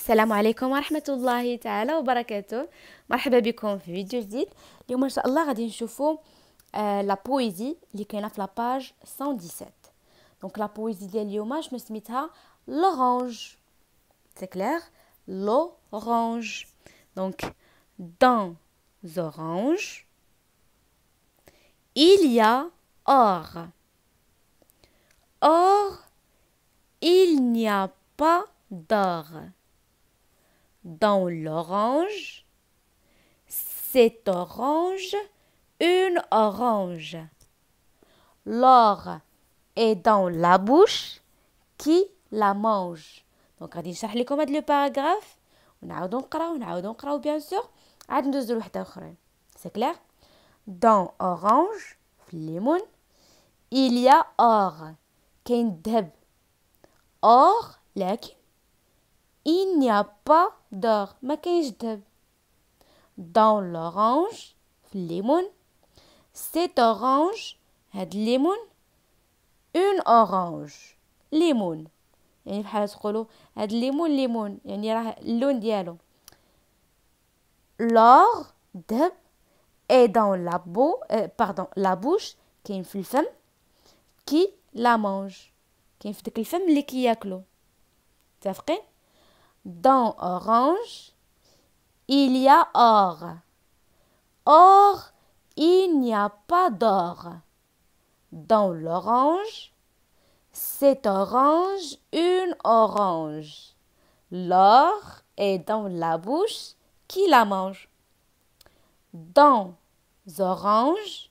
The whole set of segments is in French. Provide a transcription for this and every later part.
Assalamu alaikum wa rahmatullahi wa barakatuh. Marraham babikou en vidéo. Je vous dis que vous la poésie qui est à la page 117. Donc, la poésie de l'orange, je vous dis c'est l'orange. C'est clair? L'orange. Donc, dans l'orange, il y a or. Or, il n'y a pas d'or dans l'orange. C'est orange, une orange. L'or est dans la bouche qui la mange. Donc, on va vous le paragraphe. On va on le paragraphe, bien sûr. On va vous le paragraphe. C'est clair Dans orange, il y a or. Or, l'acquis. Il n'y a pas d'or. pas Dans l'orange, limon. C'est orange, le lemon. Une orange, lemon. يعني بحال تقولوا هاد الليمون ليمون يعني راه اللون ديالو لور دهب اي دون لابو باردون لا بوش كاين في qui كي لا qui في داك الفم اللي كياكلو dans orange, il y a or. Or, il n'y a pas d'or. Dans l'orange, c'est orange, une orange. L'or est dans la bouche qui la mange. Dans orange,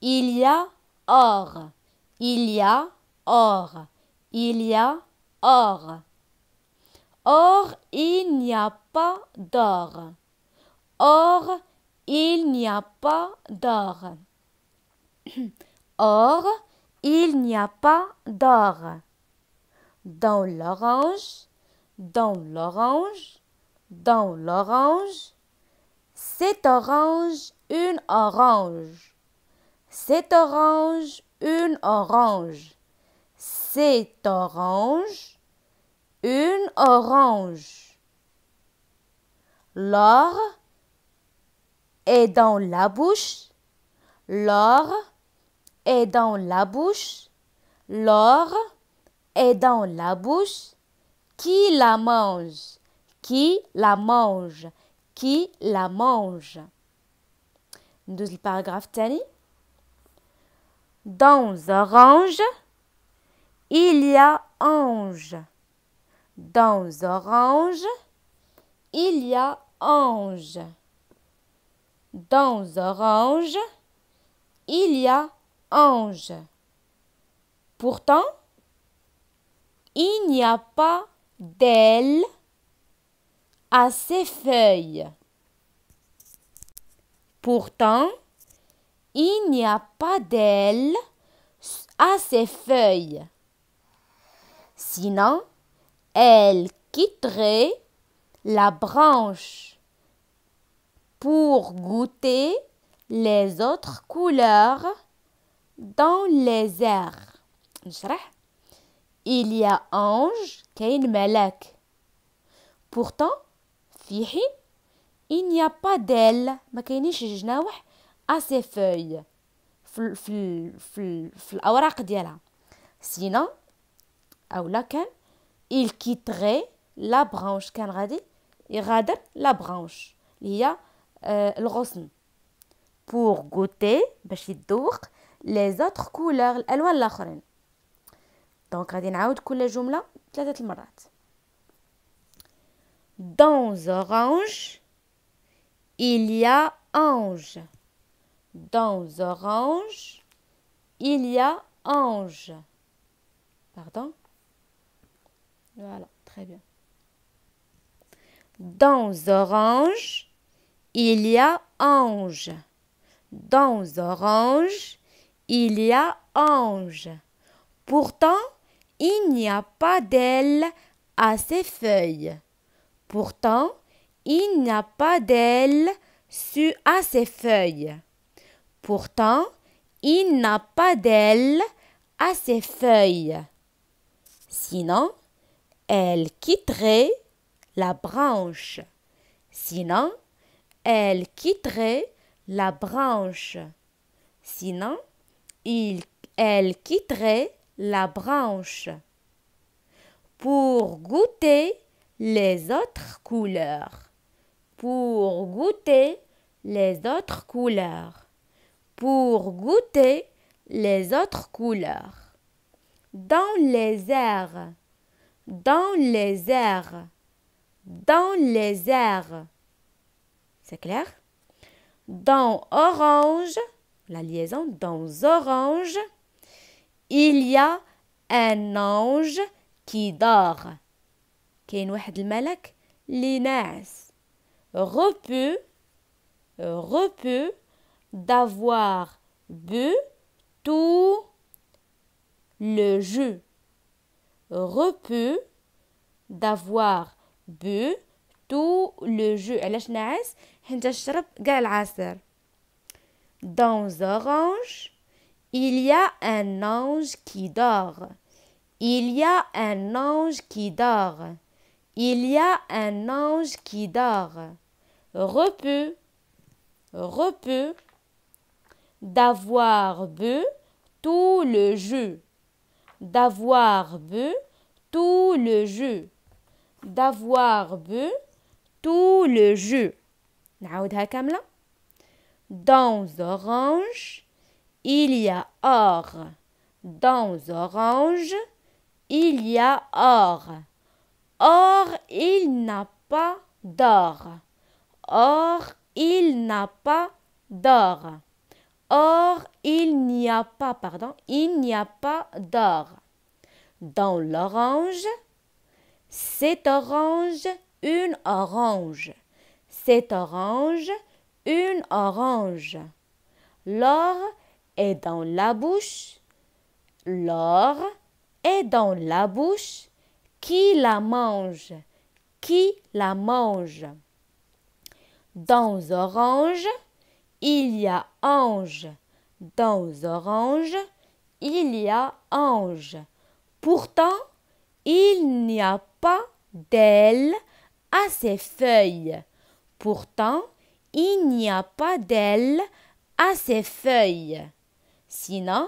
il y a or. Il y a or. Il y a or. Or, il n'y a pas d'or. Or, il n'y a pas d'or. Or, il n'y a pas d'or. Dans l'orange, dans l'orange, dans l'orange. c'est orange, une orange. C'est orange, une orange. C'est orange, une orange. L'or est dans la bouche. L'or est dans la bouche. L'or est dans la bouche. Qui la mange? Qui la mange? Qui la mange? Deuxième paragraphe, Dans orange, il y a ange. Dans orange, il y a ange. Dans orange, il y a ange. Pourtant, il n'y a pas d'aile à ses feuilles. Pourtant, il n'y a pas d'aile à ses feuilles. Sinon, elle quitterait la branche pour goûter les autres couleurs dans les airs. Il y a ange, un malak. Pourtant, fihi, il n'y a pas d'aile, à ses feuilles. Sinon, il quitterait la branche et raden la branche. Il y a euh, le roseau. Pour goûter, je suis Les autres couleurs les couleurs la Donc, on va avons toutes les chose trois fois. Dans orange, il y a ange. Dans orange, il y a ange. Pardon? très bien. Dans orange, il y a ange. Dans orange, il y a ange. Pourtant, il n'y a pas d'aile à ses feuilles. Pourtant, il n'y a pas d'aile à ses feuilles. Pourtant, il n'y a pas d'aile à ses feuilles. Sinon, elle quitterait la branche. Sinon, elle quitterait la branche. Sinon, il, elle quitterait la branche pour goûter les autres couleurs. Pour goûter les autres couleurs. Pour goûter les autres couleurs. Dans les airs dans les airs. Dans les airs. C'est clair? Dans orange, la liaison dans orange, il y a un ange qui dort. كاين واحد repu repu d'avoir bu tout le jus repu, d'avoir bu tout le jus. Et Dans Orange, il y a un ange qui dort. Il y a un ange qui dort. Il y a un ange qui dort. Repu, repu, d'avoir bu tout le jus d'avoir bu tout le jus. D'avoir bu tout le jus. Dans orange, il y a or. Dans orange, il y a or. Or, il n'a pas d'or. Or, il n'a pas d'or. Or, il n'y a pas, pardon, il n'y a pas d'or dans l'orange. C'est orange, une orange. C'est orange, une orange. L'or est dans la bouche. L'or est dans la bouche. Qui la mange? Qui la mange? Dans orange. Il y a ange dans orange. Il y a ange. Pourtant, il n'y a pas d'aile à ses feuilles. Pourtant, il n'y a pas d'aile à ses feuilles. Sinon,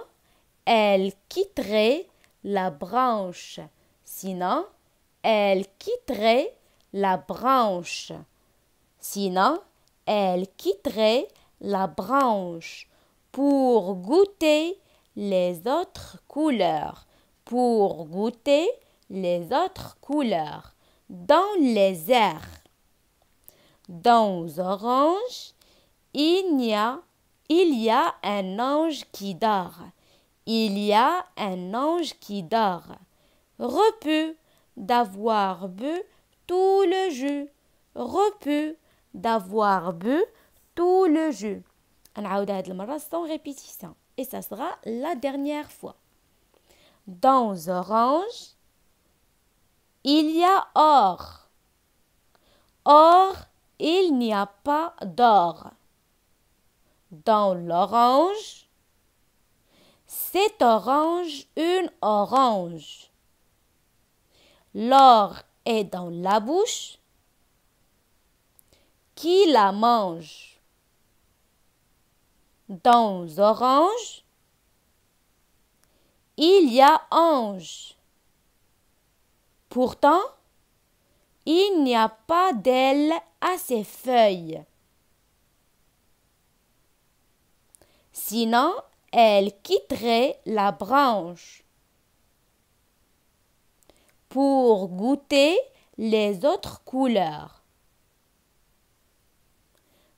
elle quitterait la branche. Sinon, elle quitterait la branche. Sinon, elle quitterait la branche pour goûter les autres couleurs, pour goûter les autres couleurs dans les airs. Dans orange, oranges, il y a, il y a un ange qui dort. Il y a un ange qui dort. Repu d'avoir bu tout le jus. Repu d'avoir bu tout le jus. sans répétition. Et ça sera la dernière fois. Dans orange, il y a or. Or, il n'y a pas d'or. Dans l'orange, c'est orange une orange. L'or est dans la bouche. Qui la mange dans orange, il y a ange. Pourtant, il n'y a pas d'ailes à ses feuilles. Sinon, elle quitterait la branche pour goûter les autres couleurs.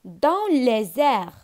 Dans les airs,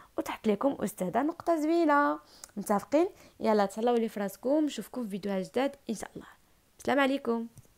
وتحط لكم استاذه نقطه زوينه متفقين يلا تهلاو لي فراسكم نشوفكم في فيديوهات جداد ان شاء الله السلام عليكم